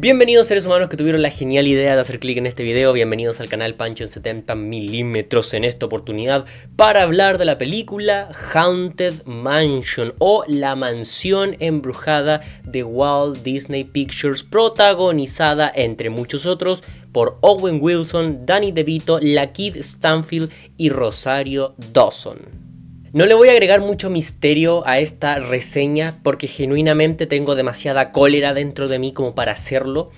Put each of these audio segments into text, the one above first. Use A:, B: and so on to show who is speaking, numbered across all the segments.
A: Bienvenidos seres humanos que tuvieron la genial idea de hacer clic en este video, bienvenidos al canal Pancho en 70 milímetros en esta oportunidad para hablar de la película Haunted Mansion o La Mansión Embrujada de Walt Disney Pictures protagonizada entre muchos otros por Owen Wilson, Danny DeVito, La Stanfield y Rosario Dawson. No le voy a agregar mucho misterio a esta reseña porque genuinamente tengo demasiada cólera dentro de mí como para hacerlo.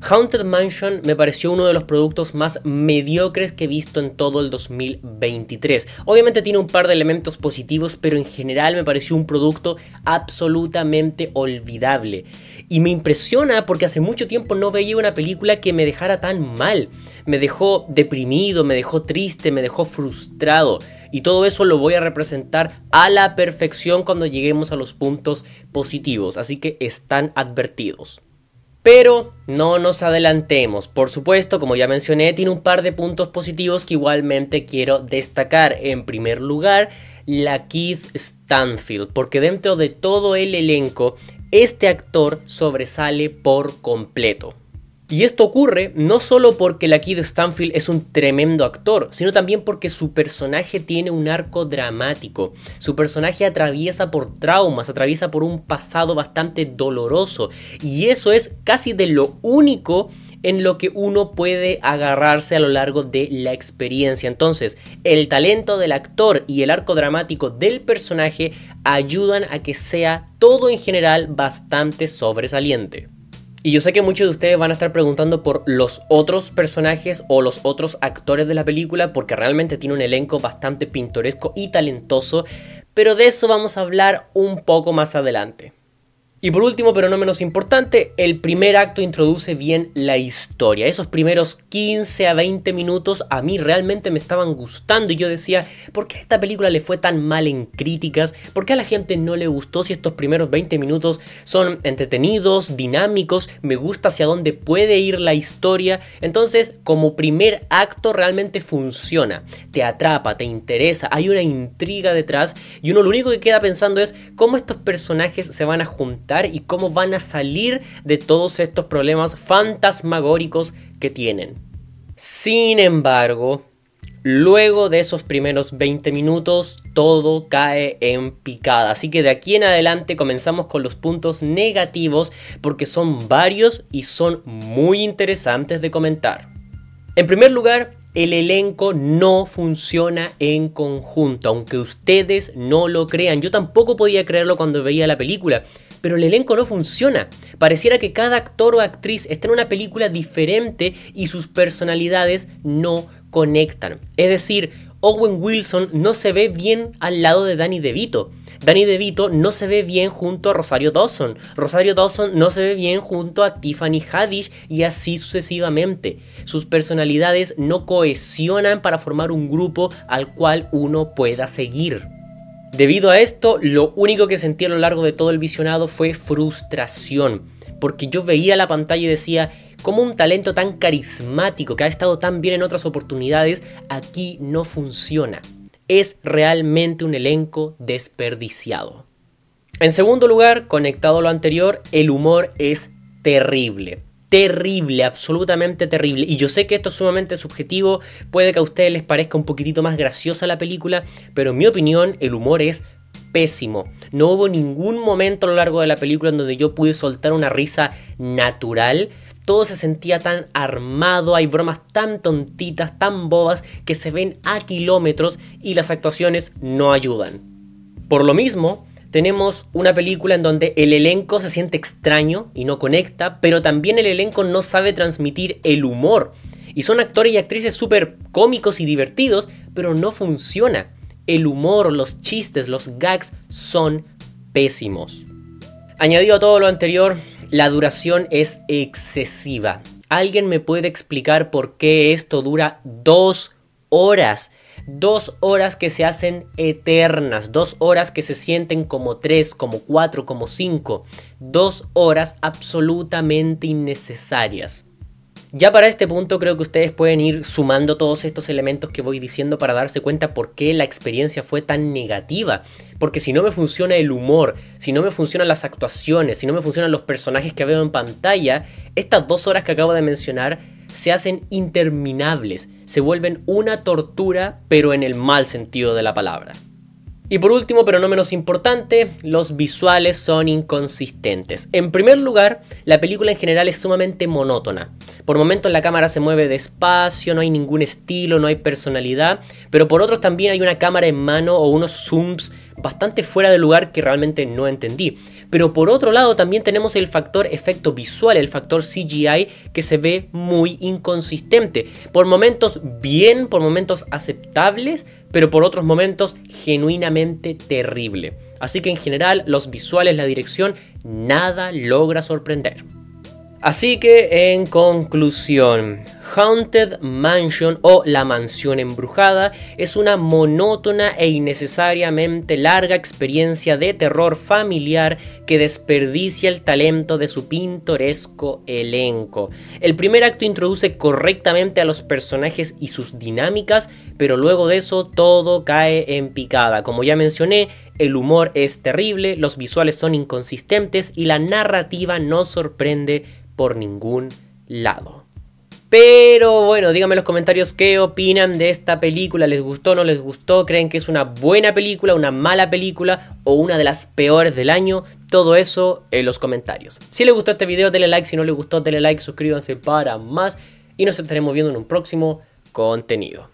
A: Haunted Mansion me pareció uno de los productos más mediocres que he visto en todo el 2023. Obviamente tiene un par de elementos positivos, pero en general me pareció un producto absolutamente olvidable. Y me impresiona porque hace mucho tiempo no veía una película que me dejara tan mal. Me dejó deprimido, me dejó triste, me dejó frustrado. Y todo eso lo voy a representar a la perfección cuando lleguemos a los puntos positivos. Así que están advertidos. Pero no nos adelantemos. Por supuesto, como ya mencioné, tiene un par de puntos positivos que igualmente quiero destacar. En primer lugar, la Keith Stanfield, porque dentro de todo el elenco, este actor sobresale por completo. Y esto ocurre no solo porque la Kid Stanfield es un tremendo actor, sino también porque su personaje tiene un arco dramático. Su personaje atraviesa por traumas, atraviesa por un pasado bastante doloroso. Y eso es casi de lo único en lo que uno puede agarrarse a lo largo de la experiencia. Entonces, el talento del actor y el arco dramático del personaje ayudan a que sea todo en general bastante sobresaliente. Y yo sé que muchos de ustedes van a estar preguntando por los otros personajes o los otros actores de la película, porque realmente tiene un elenco bastante pintoresco y talentoso, pero de eso vamos a hablar un poco más adelante. Y por último, pero no menos importante, el primer acto introduce bien la historia. Esos primeros 15 a 20 minutos a mí realmente me estaban gustando y yo decía, ¿por qué a esta película le fue tan mal en críticas? ¿Por qué a la gente no le gustó si estos primeros 20 minutos son entretenidos, dinámicos, me gusta hacia dónde puede ir la historia? Entonces, como primer acto realmente funciona, te atrapa, te interesa, hay una intriga detrás y uno lo único que queda pensando es cómo estos personajes se van a juntar y cómo van a salir de todos estos problemas fantasmagóricos que tienen. Sin embargo, Luego de esos primeros 20 minutos, todo cae en picada. Así que de aquí en adelante comenzamos con los puntos negativos porque son varios y son muy interesantes de comentar. En primer lugar, el elenco no funciona en conjunto, aunque ustedes no lo crean. Yo tampoco podía creerlo cuando veía la película pero el elenco no funciona. Pareciera que cada actor o actriz está en una película diferente y sus personalidades no conectan. Es decir, Owen Wilson no se ve bien al lado de Danny DeVito. Danny DeVito no se ve bien junto a Rosario Dawson. Rosario Dawson no se ve bien junto a Tiffany Haddish y así sucesivamente. Sus personalidades no cohesionan para formar un grupo al cual uno pueda seguir. Debido a esto, lo único que sentí a lo largo de todo el visionado fue frustración, porque yo veía la pantalla y decía, como un talento tan carismático que ha estado tan bien en otras oportunidades, aquí no funciona. Es realmente un elenco desperdiciado. En segundo lugar, conectado a lo anterior, el humor es terrible terrible, absolutamente terrible. Y yo sé que esto es sumamente subjetivo, puede que a ustedes les parezca un poquitito más graciosa la película, pero en mi opinión el humor es pésimo. No hubo ningún momento a lo largo de la película en donde yo pude soltar una risa natural. Todo se sentía tan armado, hay bromas tan tontitas, tan bobas, que se ven a kilómetros y las actuaciones no ayudan. Por lo mismo, tenemos una película en donde el elenco se siente extraño y no conecta, pero también el elenco no sabe transmitir el humor. Y son actores y actrices súper cómicos y divertidos, pero no funciona. El humor, los chistes, los gags son pésimos. Añadido a todo lo anterior, la duración es excesiva. ¿Alguien me puede explicar por qué esto dura dos horas? Dos horas que se hacen eternas, dos horas que se sienten como tres, como cuatro, como cinco, dos horas absolutamente innecesarias. Ya para este punto creo que ustedes pueden ir sumando todos estos elementos que voy diciendo para darse cuenta por qué la experiencia fue tan negativa. Porque si no me funciona el humor, si no me funcionan las actuaciones, si no me funcionan los personajes que veo en pantalla, estas dos horas que acabo de mencionar se hacen interminables, se vuelven una tortura, pero en el mal sentido de la palabra. Y por último, pero no menos importante, los visuales son inconsistentes. En primer lugar, la película en general es sumamente monótona. Por momentos la cámara se mueve despacio, no hay ningún estilo, no hay personalidad, pero por otros también hay una cámara en mano o unos zooms bastante fuera de lugar que realmente no entendí. Pero por otro lado también tenemos el factor efecto visual, el factor CGI que se ve muy inconsistente. Por momentos bien, por momentos aceptables, pero por otros momentos genuinamente terrible. Así que en general los visuales, la dirección, nada logra sorprender. Así que en conclusión, Haunted Mansion o La Mansión Embrujada es una monótona e innecesariamente larga experiencia de terror familiar que desperdicia el talento de su pintoresco elenco. El primer acto introduce correctamente a los personajes y sus dinámicas, pero luego de eso todo cae en picada. Como ya mencioné, el humor es terrible, los visuales son inconsistentes y la narrativa no sorprende por ningún lado. Pero bueno, díganme en los comentarios qué opinan de esta película. ¿Les gustó o no les gustó? ¿Creen que es una buena película, una mala película o una de las peores del año? Todo eso en los comentarios. Si les gustó este video, denle like. Si no les gustó, denle like, suscríbanse para más. Y nos estaremos viendo en un próximo contenido.